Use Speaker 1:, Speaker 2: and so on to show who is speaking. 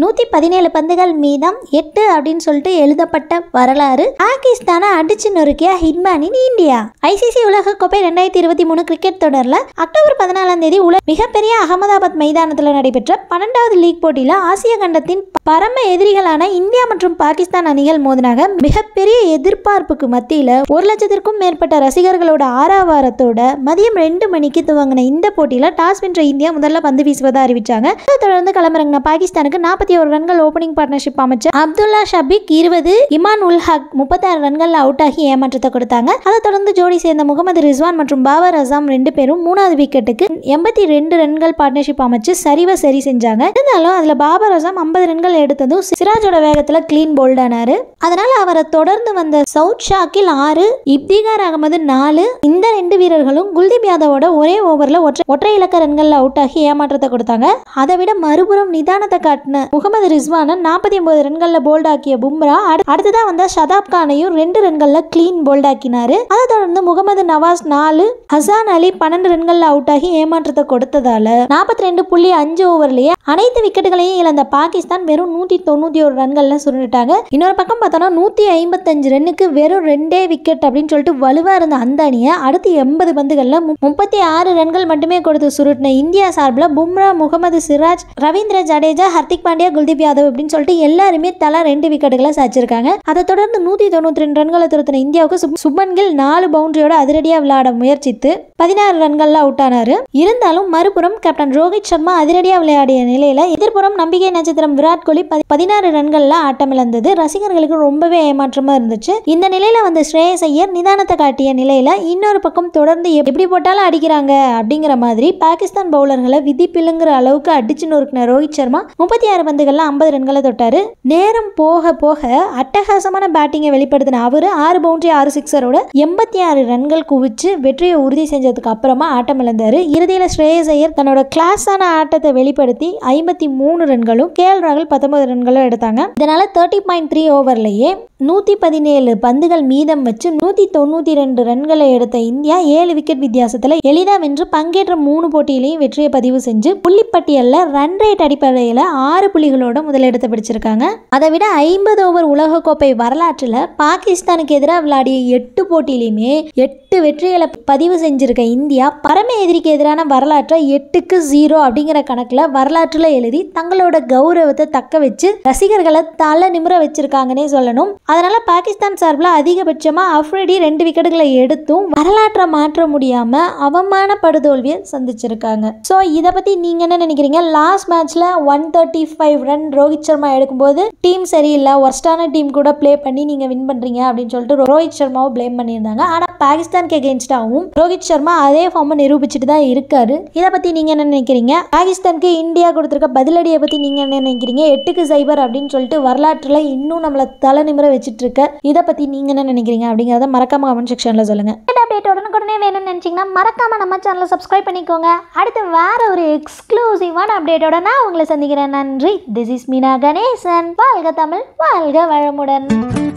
Speaker 1: நூற்றி பதினேழு பந்துகள் மீதம் எட்டு அப்படின்னு சொல்லிட்டு எழுதப்பட்ட வரலாறு பாகிஸ்தானை அடிச்சு நொறுக்கிய ஹிட்மேன் இன் இந்தியா ஐசிசி உலக கோப்பை ரெண்டாயிரத்தி இருபத்தி மூணு கிரிக்கெட் தொடரில் அக்டோபர் பதினாலாம் தேதி உலக மிகப்பெரிய அகமதாபாத் மைதானத்தில் நடைபெற்ற பன்னெண்டாவது லீக் போட்டியில் ஆசிய கண்டத்தின் பரம எதிரிகளான இந்தியா மற்றும் பாகிஸ்தான் அணிகள் மோதினாக மிகப்பெரிய எதிர்பார்ப்புக்கு மத்தியில் ஒரு லட்சத்திற்கும் மேற்பட்ட ரசிகர்களோட ஆறாவாரத்தோட மதியம் ரெண்டு மணிக்கு துவங்கின இந்த போட்டியில் டாஸ் வென்ற இந்தியா முதல்ல பந்து வீசுவதாக அறிவிச்சாங்க தொடர்ந்து களமிறங்கின பாகிஸ்தானுக்கு நாற்பது நாற்பத்தி ஒரு ரன்கள் ஓப்பனிங் பார்ட்னர்ஷிப் அமைச்சர் அப்துல்லா ஷபிக் இருபது இமான் உல் ஹக் முப்பத்தாறு ரன்கள் அவுட் ஆகி ஏமாற்றத்தை கொடுத்தாங்க அதை தொடர்ந்து ஜோடி சேர்ந்த முகமது ரிஸ்வான் மற்றும் பாபர் அசாம் ரெண்டு பேரும் மூணாவது விக்கெட்டுக்கு எண்பத்தி ரெண்டு ரன்கள் பார்ட்னர்ஷிப் அமைச்சு சரிவ சரி செஞ்சாங்க இருந்தாலும் அதுல பாபர் அசாம் ஐம்பது ரன்கள் எடுத்ததும் சிராஜோட வேகத்துல கிளீன் போல்ட் ஆனாரு அதனால அவரை தொடர்ந்து வந்த சவுத் ஷாக்கில் ஆறு இப்திகார் அகமது நாலு இந்த ரெண்டு வீரர்களும் குல்தீப் யாதவோட ஒரே ஓவரில் ஒற்றை ஒற்றை இலக்க ரன்களில் அவுட் ஆகி ஏமாற்றத்தை கொடுத்தாங்க அதை விட மறுபுறம் நிதானத்தை காட்டின முகமது ரிஸ்வானை நாற்பத்தி ஒன்பது ரன்களில் போல்டாக்கிய பும்ரா அடுத்ததா வந்த ஷதாப் கானையும் ரெண்டு ரன்களில் கிளீன் ஆக்கினாரு அதை தொடர்ந்து முகமது நவாஸ் நாலு ஹசான் அலி பன்னெண்டு ரன்களில் அவுட் ஆகி ஏமாற்றத்தை கொடுத்ததால நாற்பத்தி ரெண்டு புள்ளி அஞ்சு ஓவர்லயே அனைத்து விக்கெட்டுகளையும் இழந்த பாகிஸ்தான் வெறும் நூத்தி தொண்ணூத்தி ஒரு ரன்கள்ல சுருண்டுட்டாங்க இன்னொரு பக்கம் நூத்தி ஐம்பத்தி ஐம்பத்தஞ்சு ரன்னுக்கு வெறும் ரெண்டே விக்கெட் அப்படின்னு சொல்லிட்டு வலுவாக இருந்த அந்த அணியை அடுத்து எண்பது பந்துகளில் முப்பத்தி ஆறு ரன்கள் மட்டுமே கொடுத்து சுருட்டின இந்தியா சார்பில் பும்ரா முகமது சிராஜ் ரவீந்திர ஜடேஜா ஹர்திக் பாண்டியா பாண்டியா குல்தீப் யாதவ் அப்படின்னு சொல்லிட்டு எல்லாருமே தலா ரெண்டு விக்கெட்டுகளை சாச்சிருக்காங்க அதை தொடர்ந்து நூத்தி தொண்ணூத்தி ரெண்டு ரன்களை துரத்தின இந்தியாவுக்கு சுப்மன் கில் நாலு பவுண்டரியோட அதிரடியாக விளையாட முயற்சித்து பதினாறு ரன்களில் அவுட் ஆனார் இருந்தாலும் மறுபுறம் கேப்டன் ரோஹித் சர்மா அதிரடியாக விளையாடிய நிலையில் எதிர்புறம் நம்பிக்கை நட்சத்திரம் விராட் கோலி பதினாறு ரன்களில் ஆட்டமிழந்தது ரசிகர்களுக்கு ரொம்பவே ஏமாற்றமாக இருந்துச்சு இந்த நிலையில் வந்து ஸ்ரேயஸ் ஐயர் நிதானத்தை காட்டிய நிலையில் இன்னொரு பக்கம் தொடர்ந்து எப்படி போட்டாலும் அடிக்கிறாங்க அப்படிங்கிற மாதிரி பாகிஸ்தான் பவுலர்களை விதி பிள்ளுங்கிற அளவுக்கு அடிச்சு நொறுக்கின ரோஹித் சர்மா முப்பத்தி ஆறு பந்துகளில் ஐம்பது ரன்களை தொட்டார் நேரம் போக போக அட்டகாசமான பேட்டிங்கை வெளிப்படுத்தின அவர் ஆறு பவுண்டரி ஆறு சிக்ஸரோட எண்பத்தி ஆறு ரன்கள் குவிச்சு வெற்றியை உறுதி செஞ்சது முடிஞ்சதுக்கு அப்புறமா ஆட்டம் இழந்தார் இறுதியில் ஸ்ரேயஸ் ஐயர் தன்னோட கிளாஸான ஆட்டத்தை வெளிப்படுத்தி ஐம்பத்தி மூணு ரன்களும் கே எல் ராகுல் பத்தொன்பது ரன்களும் எடுத்தாங்க இதனால தேர்ட்டி பாயிண்ட் த்ரீ ஓவர்லேயே நூற்றி பதினேழு பந்துகள் மீதம் வச்சு நூற்றி தொண்ணூற்றி ரெண்டு ரன்களை எடுத்த இந்தியா ஏழு விக்கெட் வித்தியாசத்தில் எளிதாக வென்று பங்கேற்ற மூணு போட்டியிலையும் வெற்றியை பதிவு செஞ்சு புள்ளிப்பட்டியலில் ரன் ரேட் அடிப்படையில் ஆறு புள்ளிகளோட முதலிடத்தை பிடிச்சிருக்காங்க அதை விட ஐம்பது ஓவர் உலகக்கோப்பை வரலாற்றில் பாகிஸ்தானுக்கு எதிராக விளையாடிய எட்டு போட்டியிலையுமே எட்டு வெற்றிகளை பதிவு செஞ்சிருக்க இந்தியா பரம எதிரிக்கு எதிரான வரலாற்றை எட்டுக்கு ஜீரோ அப்படிங்கிற கணக்கில் வரலாற்றில் எழுதி தங்களோட கௌரவத்தை தக்க வச்சு ரசிகர்களை தலை நிமிர வச்சிருக்காங்கன்னே சொல்லணும் அதனால பாகிஸ்தான் சார்பில் அதிகபட்சமாக அஃப்ரிடி ரெண்டு விக்கெட்டுகளை எடுத்தும் வரலாற்றை மாற்ற முடியாமல் அவமான படுதோல்வியை சந்திச்சிருக்காங்க ஸோ இதை பற்றி நீங்கள் என்ன நினைக்கிறீங்க லாஸ்ட் மேட்ச்சில் one thirty five run Rohit Sharma எடுக்கும்போது டீம் சரியில்லை ஒர்ஸ்டான டீம் கூட ப்ளே பண்ணி நீங்கள் வின் பண்ணுறீங்க அப்படின்னு சொல்லிட்டு ரோஹித் சர்மாவை ப்ளேம் பண்ணியிருந்தாங்க ஆனால் பாகிஸ்தானுக்கு எகெயின்ஸ்டாகவும் ரோஹித் சர்மா அதே ஃபார்மை நிரூபிச்சிட்டு தான் இருக்காரு இதை பற்றி நீங்கள் என்ன நினைக்கிறீங்க பாகிஸ்தானுக்கு இந்தியா கொடுத்துருக்க பதிலடியை பற்றி நீங்கள் என்ன நினைக்கிறீங்க எட்டுக்கு சைபர் அப்படின்னு சொல்லிட்டு வரலாற்றில் இன்னும் நம்மளை தலை நிமிர வச்சுட்டு இருக்க இதை பற்றி நீங்கள் என்ன நினைக்கிறீங்க அப்படிங்கிறத மறக்காம கமெண்ட் செக்ஷனில் சொல்லுங்கள் அப்டேட் உடனுக்குடனே வேணும்னு நினச்சிங்கன்னா மறக்காம நம்ம சேனலை சப்ஸ்கிரைப் பண்ணிக்கோங்க அடுத்து வேற ஒரு எக்ஸ்க்ளூசிவான அப்டேட்டோட நான் உங்களை சந்திக்கிறேன் நன்றி திஸ் இஸ் மீனா கணேசன் வாழ்க தமிழ் வாழ்க வளமுடன்